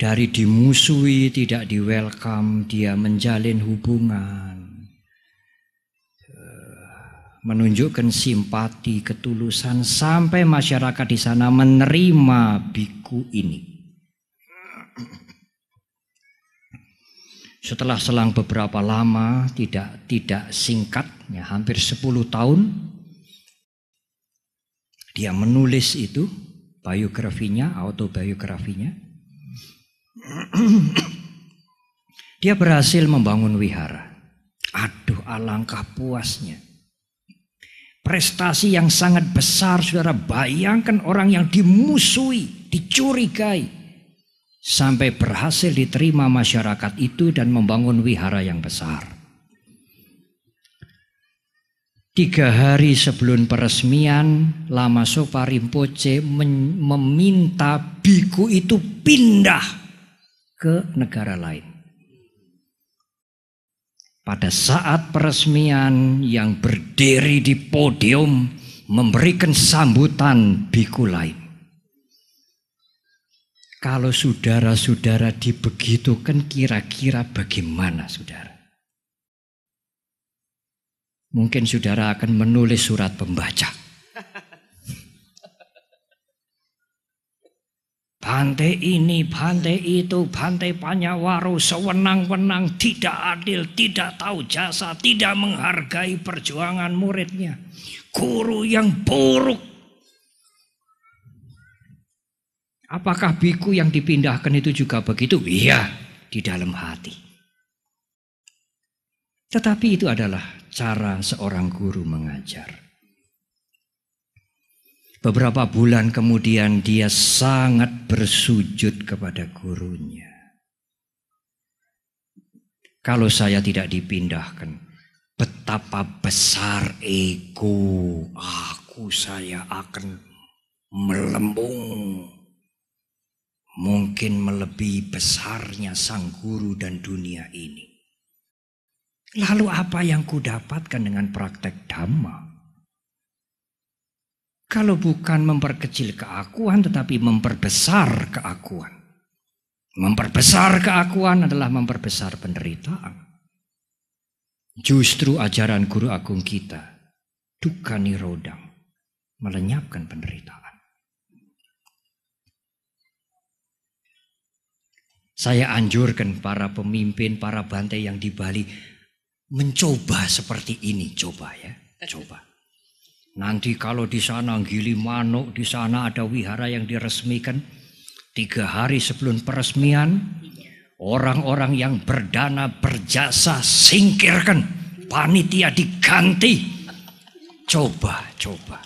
Dari dimusuhi, tidak di welcome, dia menjalin hubungan. Eh, menunjukkan simpati, ketulusan sampai masyarakat di sana menerima biku ini. Setelah selang beberapa lama, tidak tidak singkat, ya, hampir 10 tahun, dia menulis itu biografinya, autobiografinya. Dia berhasil membangun wihara. Aduh alangkah puasnya. Prestasi yang sangat besar saudara bayangkan orang yang dimusuhi, dicurigai. Sampai berhasil diterima masyarakat itu dan membangun wihara yang besar. Tiga hari sebelum peresmian, Lama Sopa Rinpoche meminta biku itu pindah ke negara lain. Pada saat peresmian yang berdiri di podium memberikan sambutan biku lain. Kalau saudara-saudara dibegitukan kira-kira bagaimana saudara? Mungkin saudara akan menulis surat pembaca. Pantai ini, pantai itu, pantai Panyawaru, sewenang-wenang, tidak adil, tidak tahu jasa, tidak menghargai perjuangan muridnya. Guru yang buruk. Apakah biku yang dipindahkan itu juga begitu? Iya, di dalam hati. Tetapi itu adalah cara seorang guru mengajar. Beberapa bulan kemudian dia sangat bersujud kepada gurunya. Kalau saya tidak dipindahkan, betapa besar ego aku saya akan melembung. Mungkin melebihi besarnya sang guru dan dunia ini. Lalu apa yang kudapatkan dengan praktek damai? Kalau bukan memperkecil keakuan tetapi memperbesar keakuan. Memperbesar keakuan adalah memperbesar penderitaan. Justru ajaran guru agung kita, duka Rodam, melenyapkan penderitaan. Saya anjurkan para pemimpin, para bantai yang di Bali mencoba seperti ini, coba ya, coba. Nanti kalau di sana Gili Manuk, di sana ada wihara yang diresmikan. Tiga hari sebelum peresmian, orang-orang yang berdana berjasa singkirkan. Panitia diganti. Coba, coba.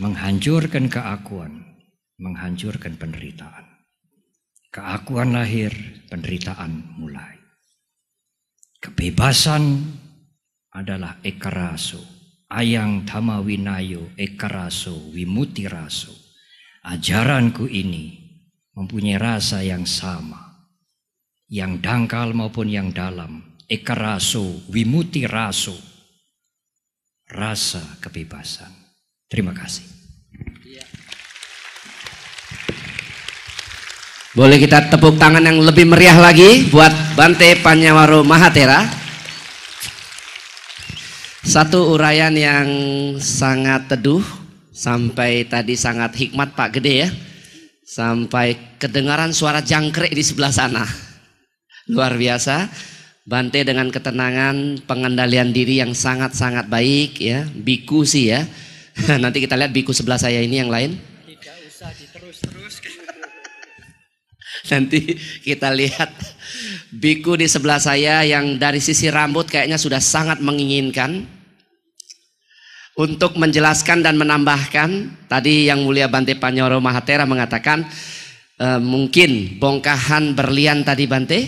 menghancurkan keakuan, menghancurkan penderitaan. Keakuan lahir, penderitaan mulai. Kebebasan adalah ekaraso. Ayang tama winayo ekaraso wimuti raso. Ajaranku ini mempunyai rasa yang sama. Yang dangkal maupun yang dalam. Ekaraso wimuti raso. Rasa kebebasan. Terima kasih. Boleh kita tepuk tangan yang lebih meriah lagi buat Bante Panyawaro Mahatera. Satu uraian yang sangat teduh sampai tadi sangat hikmat Pak Gede ya. Sampai kedengaran suara jangkrik di sebelah sana. Luar biasa. Bante dengan ketenangan, pengendalian diri yang sangat-sangat baik ya. Biku sih ya. Nanti kita lihat biku sebelah saya ini yang lain. Tidak usah diterus-terus. Nanti kita lihat biku di sebelah saya yang dari sisi rambut kayaknya sudah sangat menginginkan untuk menjelaskan dan menambahkan. Tadi yang mulia Bante Panyoro Mahatera mengatakan e, mungkin bongkahan berlian tadi Bante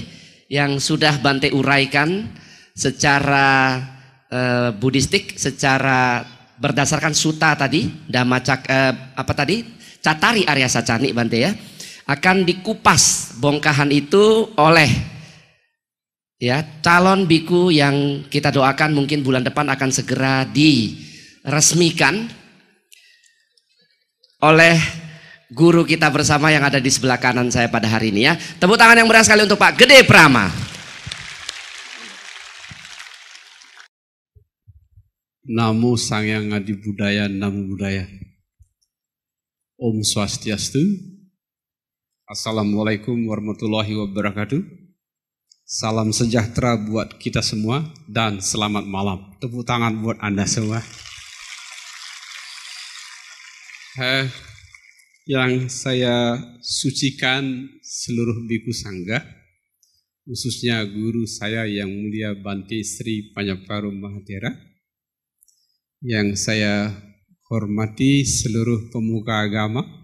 yang sudah Bante uraikan secara e, budistik, secara berdasarkan suta tadi, damacak e, apa tadi? Catari Arya Sacani Bante ya akan dikupas bongkahan itu oleh ya calon biku yang kita doakan mungkin bulan depan akan segera diresmikan oleh guru kita bersama yang ada di sebelah kanan saya pada hari ini ya. Tepuk tangan yang berat sekali untuk Pak Gede Prama. Namo Sang Yang Adi Budaya, Namo Budaya. Om Swastiastu, Assalamualaikum warahmatullahi wabarakatuh. Salam sejahtera buat kita semua dan selamat malam. Tepuk tangan buat Anda semua. Eh, yang saya sucikan seluruh biku sangga, khususnya guru saya yang mulia Banti Sri Panyaparu Mahathira, yang saya hormati seluruh pemuka agama,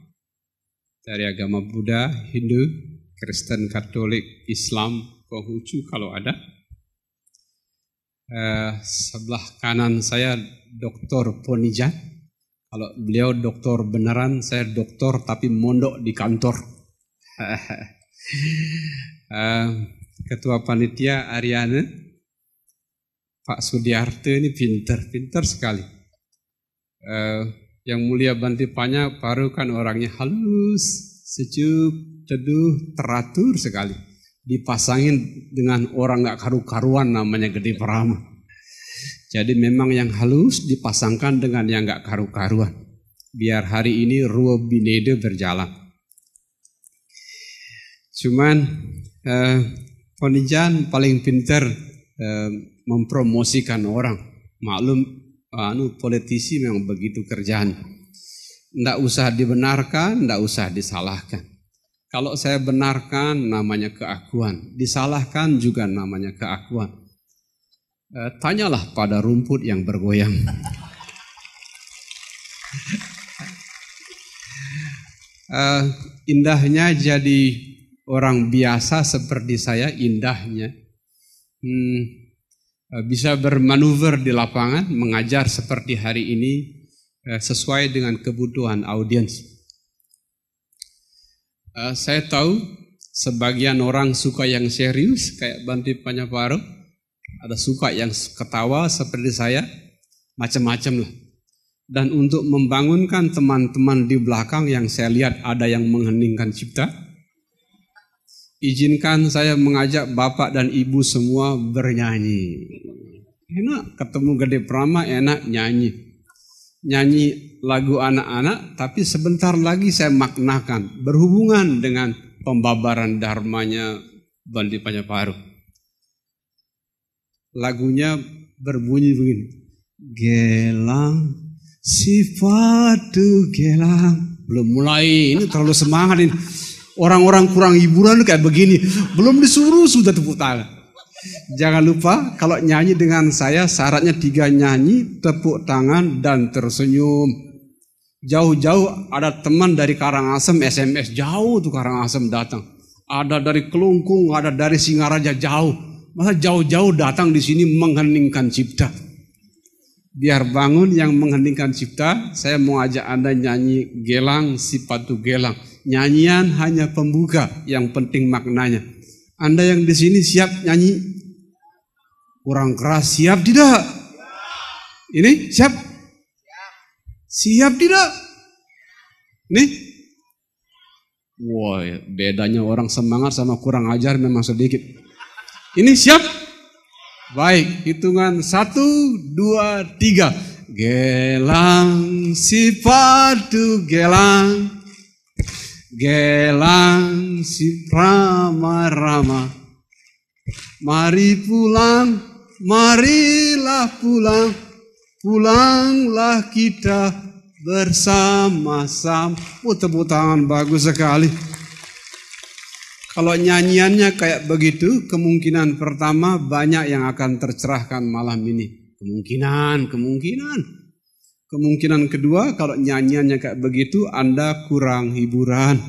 dari agama Buddha, Hindu, Kristen, Katolik, Islam, Konghucu kalau ada. Eh, sebelah kanan saya Dr. Ponijan. Kalau beliau dokter beneran, saya dokter tapi mondok di kantor. Eh, Ketua Panitia Ariane, Pak Sudiarte ini pinter, pinter sekali. Eh, yang mulia Banti Panya baru kan orangnya halus, sejuk, teduh, teratur sekali. Dipasangin dengan orang gak karu-karuan namanya Gede Prama. Jadi memang yang halus dipasangkan dengan yang gak karu-karuan. Biar hari ini Ruo Binede berjalan. Cuman eh, Ponijan paling pinter eh, mempromosikan orang. Maklum anu politisi memang begitu kerjaan. Tidak usah dibenarkan, tidak usah disalahkan. Kalau saya benarkan namanya keakuan, disalahkan juga namanya keakuan. E, tanyalah pada rumput yang bergoyang. e, indahnya jadi orang biasa seperti saya, indahnya. Hmm, Eh, bisa bermanuver di lapangan, mengajar seperti hari ini eh, sesuai dengan kebutuhan audiens. Eh, saya tahu sebagian orang suka yang serius kayak Banti Panyaparo, ada suka yang ketawa seperti saya, macam-macam lah. Dan untuk membangunkan teman-teman di belakang yang saya lihat ada yang mengheningkan cipta, Izinkan saya mengajak bapak dan ibu semua bernyanyi. Enak ketemu Gede Prama enak nyanyi. Nyanyi lagu anak-anak tapi sebentar lagi saya maknakan berhubungan dengan pembabaran dharmanya Bandi Paru. Lagunya berbunyi begini. Gelang sifat gelang. Belum mulai ini terlalu semangat ini. Orang-orang kurang hiburan kayak begini. Belum disuruh sudah tepuk tangan. Jangan lupa kalau nyanyi dengan saya syaratnya tiga nyanyi, tepuk tangan dan tersenyum. Jauh-jauh ada teman dari Karangasem SMS jauh tuh Karangasem datang. Ada dari Kelungkung, ada dari Singaraja jauh. Masa jauh-jauh datang di sini mengheningkan cipta. Biar bangun yang mengheningkan cipta, saya mau ajak Anda nyanyi gelang, sipatu gelang. Nyanyian hanya pembuka, yang penting maknanya. Anda yang di sini siap nyanyi? Kurang keras siap tidak? Ini siap? Siap tidak? Nih? Wah, wow, bedanya orang semangat sama kurang ajar memang sedikit. Ini siap? Baik, hitungan satu, dua, tiga. Gelang si gelang Gelang si Rama-Rama Mari pulang, marilah pulang Pulanglah kita bersama-sama oh, Tepuk tangan bagus sekali Kalau nyanyiannya kayak begitu Kemungkinan pertama banyak yang akan tercerahkan malam ini Kemungkinan, kemungkinan Kemungkinan kedua, kalau nyanyiannya kayak begitu, Anda kurang hiburan.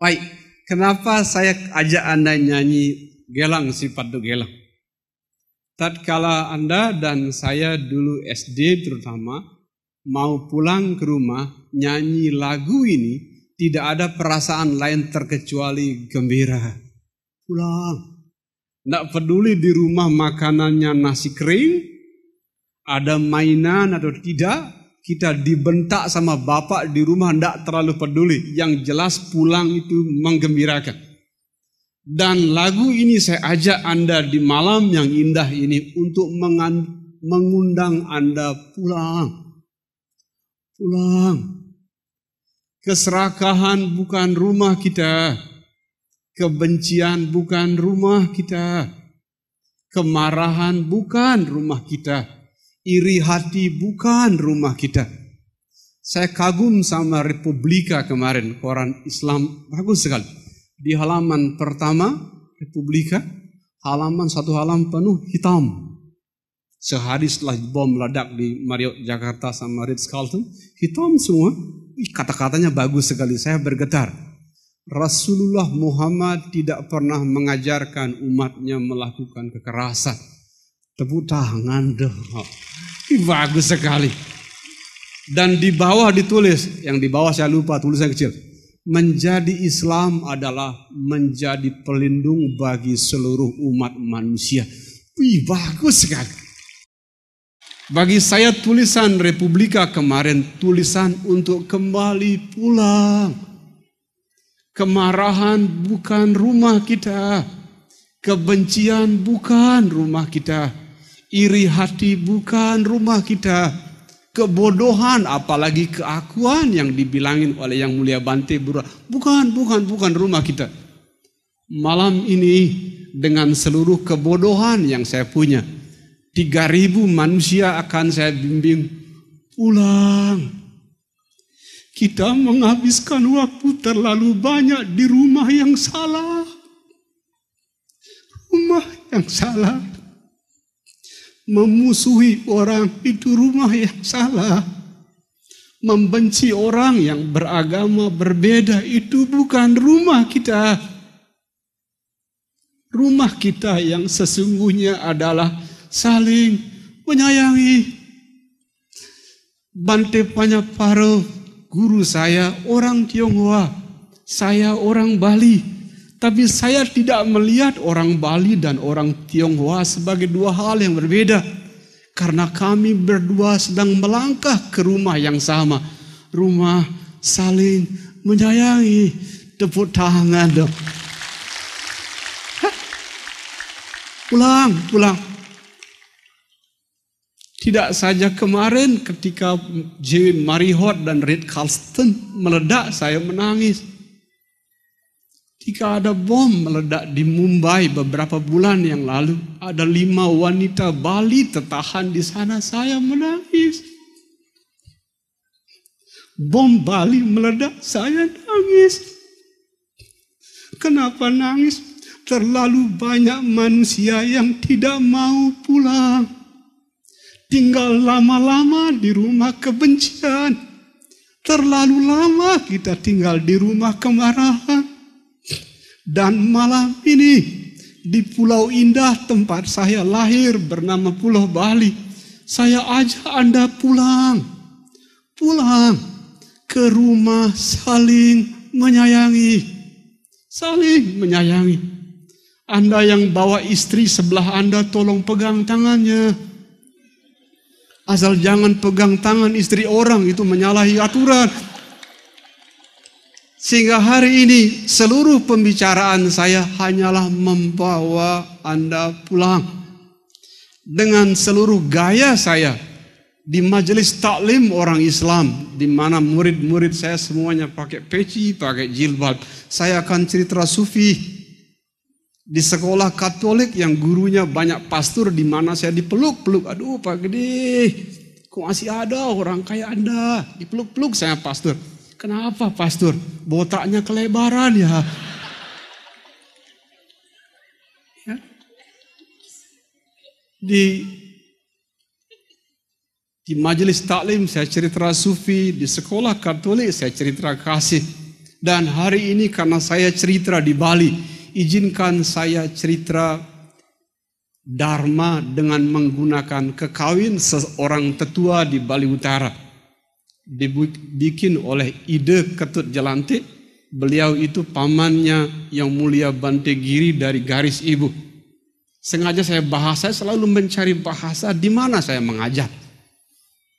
Baik, kenapa saya ajak Anda nyanyi gelang sifat itu gelang? Tatkala Anda dan saya dulu SD terutama mau pulang ke rumah nyanyi lagu ini tidak ada perasaan lain terkecuali gembira. Pulang. Tidak peduli di rumah makanannya nasi kering, ada mainan atau tidak, kita dibentak sama bapak di rumah tidak terlalu peduli. Yang jelas pulang itu menggembirakan. Dan lagu ini saya ajak Anda di malam yang indah ini untuk mengundang Anda pulang. Pulang. Keserakahan bukan rumah kita. Kebencian bukan rumah kita. Kemarahan bukan rumah kita iri hati bukan rumah kita. Saya kagum sama Republika kemarin, koran Islam bagus sekali. Di halaman pertama Republika, halaman satu halaman penuh hitam. Sehari setelah bom ledak di Mario Jakarta sama Ritz Carlton, hitam semua. Kata-katanya bagus sekali, saya bergetar. Rasulullah Muhammad tidak pernah mengajarkan umatnya melakukan kekerasan. Tepuk tangan dong. Bagus sekali. Dan di bawah ditulis, yang di bawah saya lupa tulisan kecil. Menjadi Islam adalah menjadi pelindung bagi seluruh umat manusia. Wih, bagus sekali. Bagi saya tulisan Republika kemarin tulisan untuk kembali pulang. Kemarahan bukan rumah kita. Kebencian bukan rumah kita iri hati bukan rumah kita. Kebodohan apalagi keakuan yang dibilangin oleh yang mulia Bante Bura. Bukan, bukan, bukan rumah kita. Malam ini dengan seluruh kebodohan yang saya punya. 3000 manusia akan saya bimbing pulang. Kita menghabiskan waktu terlalu banyak di rumah yang salah. Rumah yang salah memusuhi orang itu rumah yang salah. Membenci orang yang beragama berbeda itu bukan rumah kita. Rumah kita yang sesungguhnya adalah saling menyayangi. Bante Panyaparo, guru saya orang Tionghoa, saya orang Bali. Tapi saya tidak melihat orang Bali dan orang Tionghoa sebagai dua hal yang berbeda. Karena kami berdua sedang melangkah ke rumah yang sama. Rumah saling menyayangi. Tepuk tangan dong. Pulang, pulang. Tidak saja kemarin ketika Jim Marihot dan Red Carlston meledak, saya menangis. Jika ada bom meledak di Mumbai beberapa bulan yang lalu, ada lima wanita Bali tertahan di sana, saya menangis. Bom Bali meledak, saya nangis. Kenapa nangis? Terlalu banyak manusia yang tidak mau pulang. Tinggal lama-lama di rumah kebencian. Terlalu lama kita tinggal di rumah kemarahan dan malam ini di Pulau Indah tempat saya lahir bernama Pulau Bali, saya ajak Anda pulang. Pulang ke rumah saling menyayangi. Saling menyayangi. Anda yang bawa istri sebelah Anda tolong pegang tangannya. Asal jangan pegang tangan istri orang itu menyalahi aturan. Sehingga hari ini seluruh pembicaraan saya hanyalah membawa Anda pulang. Dengan seluruh gaya saya di majelis taklim orang Islam di mana murid-murid saya semuanya pakai peci, pakai jilbab. Saya akan cerita sufi di sekolah Katolik yang gurunya banyak pastur di mana saya dipeluk-peluk. Aduh, Pak Gede, kok masih ada orang kayak Anda dipeluk-peluk saya pastur. Kenapa pastor? Botaknya kelebaran ya. ya. Di di majelis taklim saya cerita sufi, di sekolah Katolik saya cerita kasih. Dan hari ini karena saya cerita di Bali, izinkan saya cerita Dharma dengan menggunakan kekawin seorang tetua di Bali Utara dibikin oleh ide Ketut Jelantik, beliau itu pamannya yang mulia Bante Giri dari garis ibu. Sengaja saya bahas, saya selalu mencari bahasa di mana saya mengajar.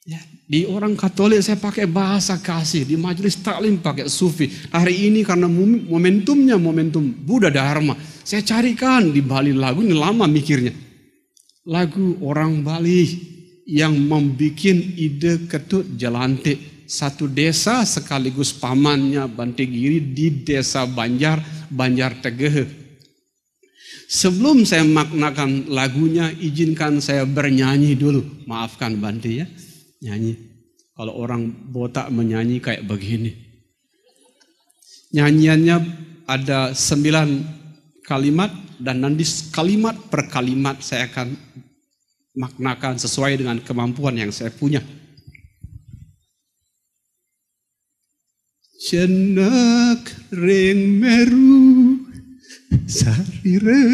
Ya, di orang Katolik saya pakai bahasa kasih, di majelis taklim pakai sufi. Hari ini karena momentumnya momentum Buddha Dharma, saya carikan di Bali lagu ini lama mikirnya. Lagu orang Bali, yang membuat ide ketut jelantik. Satu desa sekaligus pamannya Bantigiri di desa Banjar, Banjar Tegehe. Sebelum saya maknakan lagunya, izinkan saya bernyanyi dulu. Maafkan Banti ya, nyanyi. Kalau orang botak menyanyi kayak begini. Nyanyiannya ada sembilan kalimat dan nanti kalimat per kalimat saya akan maknakan sesuai dengan kemampuan yang saya punya. Cenak ring meru sarire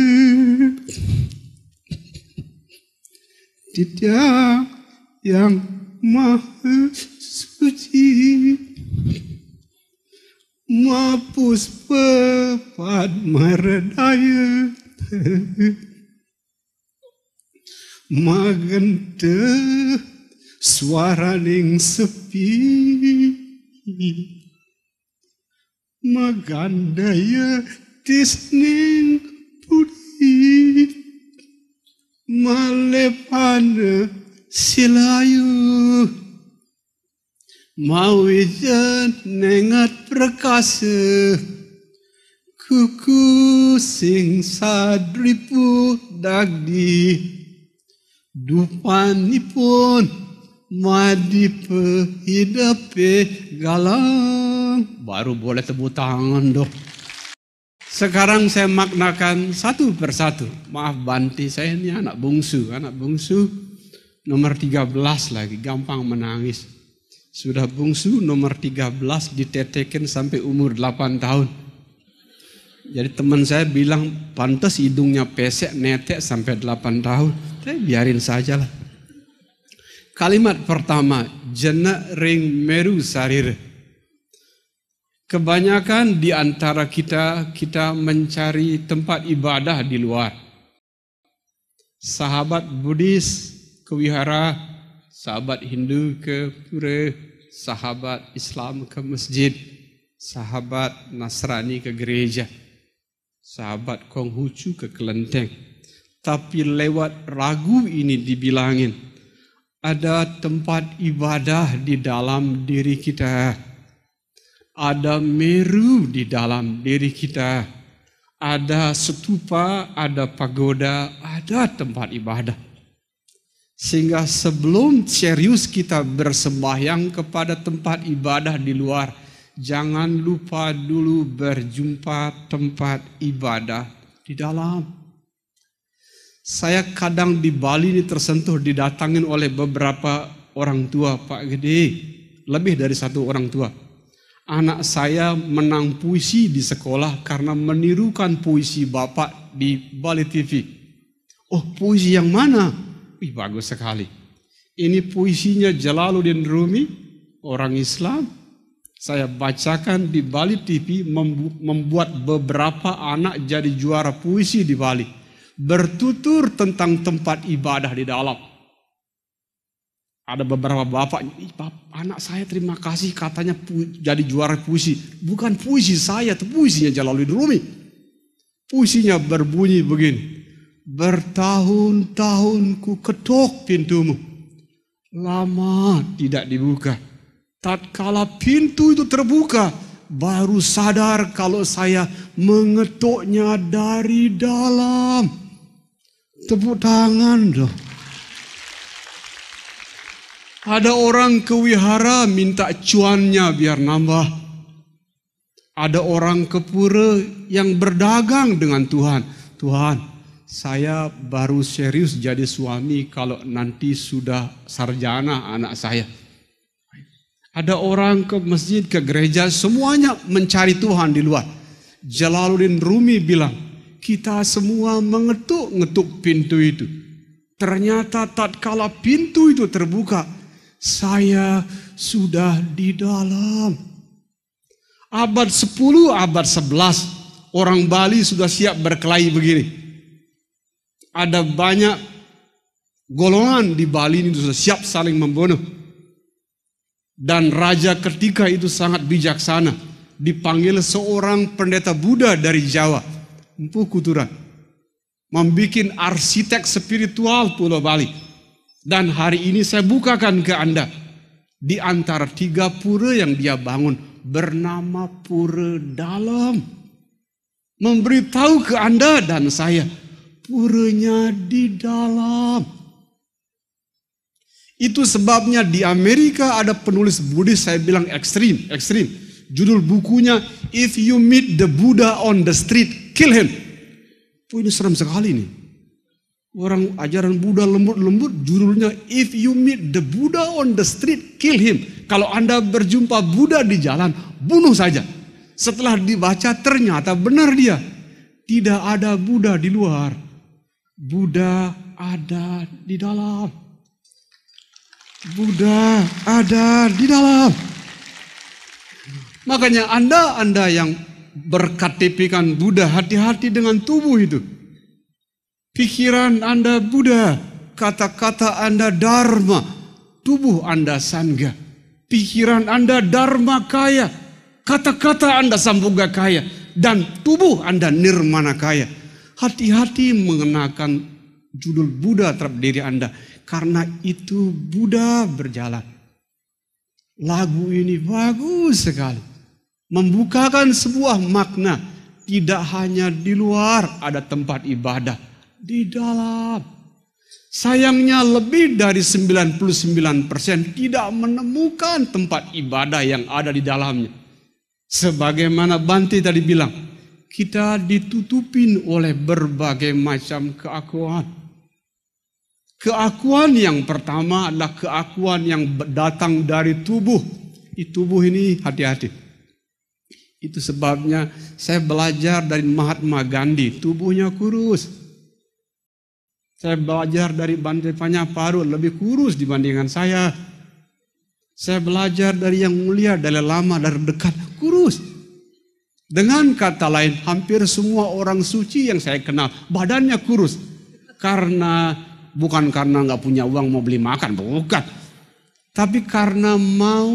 Ditya yang maha suci Mapus pepat meredaya magente ning sepi magandaya tisning putih malepana silayu ijen nengat perkasa kuku sing sadripu dagdi Dupa pun madi hidape galang baru boleh tepuk tangan dok. sekarang saya maknakan satu persatu maaf Banti saya ini anak bungsu anak bungsu nomor 13 lagi gampang menangis sudah bungsu nomor 13 ditetekin sampai umur 8 tahun jadi teman saya bilang pantas hidungnya pesek netek sampai 8 tahun. Tapi biarin saja lah. Kalimat pertama, jena ring meru sarir. Kebanyakan di antara kita, kita mencari tempat ibadah di luar. Sahabat Buddhis ke wihara, sahabat Hindu ke pura, sahabat Islam ke masjid, sahabat Nasrani ke gereja sahabat Konghucu ke kelenteng. Tapi lewat ragu ini dibilangin, ada tempat ibadah di dalam diri kita. Ada meru di dalam diri kita. Ada setupa, ada pagoda, ada tempat ibadah. Sehingga sebelum serius kita bersembahyang kepada tempat ibadah di luar, jangan lupa dulu berjumpa tempat ibadah di dalam. Saya kadang di Bali ini tersentuh didatangin oleh beberapa orang tua Pak Gede, lebih dari satu orang tua. Anak saya menang puisi di sekolah karena menirukan puisi bapak di Bali TV. Oh puisi yang mana? Wih bagus sekali. Ini puisinya Jalaluddin Rumi, orang Islam, saya bacakan di Bali TV membuat beberapa anak jadi juara puisi di Bali. Bertutur tentang tempat ibadah di dalam. Ada beberapa bapak, anak saya terima kasih katanya pu, jadi juara puisi. Bukan puisi saya, itu puisinya Jalaluddin Rumi. Puisinya berbunyi begini. Bertahun-tahun ku ketok pintumu. Lama tidak dibuka Tatkala pintu itu terbuka, baru sadar kalau saya mengetuknya dari dalam. Tepuk tangan dong. Ada orang ke wihara minta cuannya biar nambah. Ada orang ke pura yang berdagang dengan Tuhan. Tuhan, saya baru serius jadi suami kalau nanti sudah sarjana anak saya. Ada orang ke masjid, ke gereja, semuanya mencari Tuhan di luar. Jalaluddin Rumi bilang, kita semua mengetuk-ngetuk pintu itu. Ternyata tak tatkala pintu itu terbuka, saya sudah di dalam. Abad 10, abad 11, orang Bali sudah siap berkelahi begini. Ada banyak golongan di Bali ini sudah siap saling membunuh. Dan raja ketika itu sangat bijaksana. Dipanggil seorang pendeta Buddha dari Jawa. Empu Kuturan. membuat arsitek spiritual Pulau Bali. Dan hari ini saya bukakan ke Anda. Di antara tiga pura yang dia bangun. Bernama Pura Dalam. Memberitahu ke Anda dan saya. Puranya di dalam itu sebabnya di Amerika ada penulis Buddhis saya bilang ekstrim, ekstrim. Judul bukunya If You Meet the Buddha on the Street, Kill Him. Oh, ini seram sekali nih. Orang ajaran Buddha lembut-lembut judulnya If You Meet the Buddha on the Street, Kill Him. Kalau Anda berjumpa Buddha di jalan, bunuh saja. Setelah dibaca ternyata benar dia. Tidak ada Buddha di luar. Buddha ada di dalam. Buddha ada di dalam. Makanya Anda, Anda yang berkatipikan Buddha, hati-hati dengan tubuh itu. Pikiran Anda Buddha, kata-kata Anda Dharma, tubuh Anda Sangga, pikiran Anda Dharma kaya, kata-kata Anda Sambuga kaya, dan tubuh Anda Nirmana kaya. Hati-hati mengenakan judul Buddha terhadap diri Anda karena itu Buddha berjalan. Lagu ini bagus sekali. Membukakan sebuah makna. Tidak hanya di luar ada tempat ibadah. Di dalam. Sayangnya lebih dari 99% tidak menemukan tempat ibadah yang ada di dalamnya. Sebagaimana Banti tadi bilang, kita ditutupin oleh berbagai macam keakuan Keakuan yang pertama adalah keakuan yang datang dari tubuh. Di tubuh ini hati-hati. Itu sebabnya saya belajar dari Mahatma Gandhi, tubuhnya kurus. Saya belajar dari Bandar Paru lebih kurus dibandingkan saya. Saya belajar dari yang mulia, dari lama, dari dekat, kurus. Dengan kata lain, hampir semua orang suci yang saya kenal, badannya kurus. Karena bukan karena nggak punya uang mau beli makan, bukan. Tapi karena mau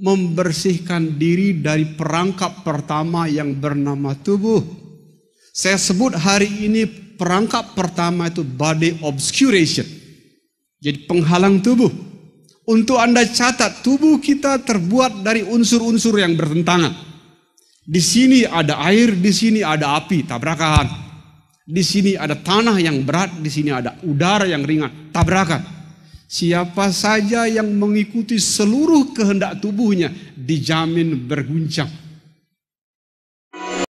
membersihkan diri dari perangkap pertama yang bernama tubuh. Saya sebut hari ini perangkap pertama itu body obscuration. Jadi penghalang tubuh. Untuk Anda catat, tubuh kita terbuat dari unsur-unsur yang bertentangan. Di sini ada air, di sini ada api, tabrakan. Di sini ada tanah yang berat, di sini ada udara yang ringan, tabrakan. Siapa saja yang mengikuti seluruh kehendak tubuhnya dijamin berguncang.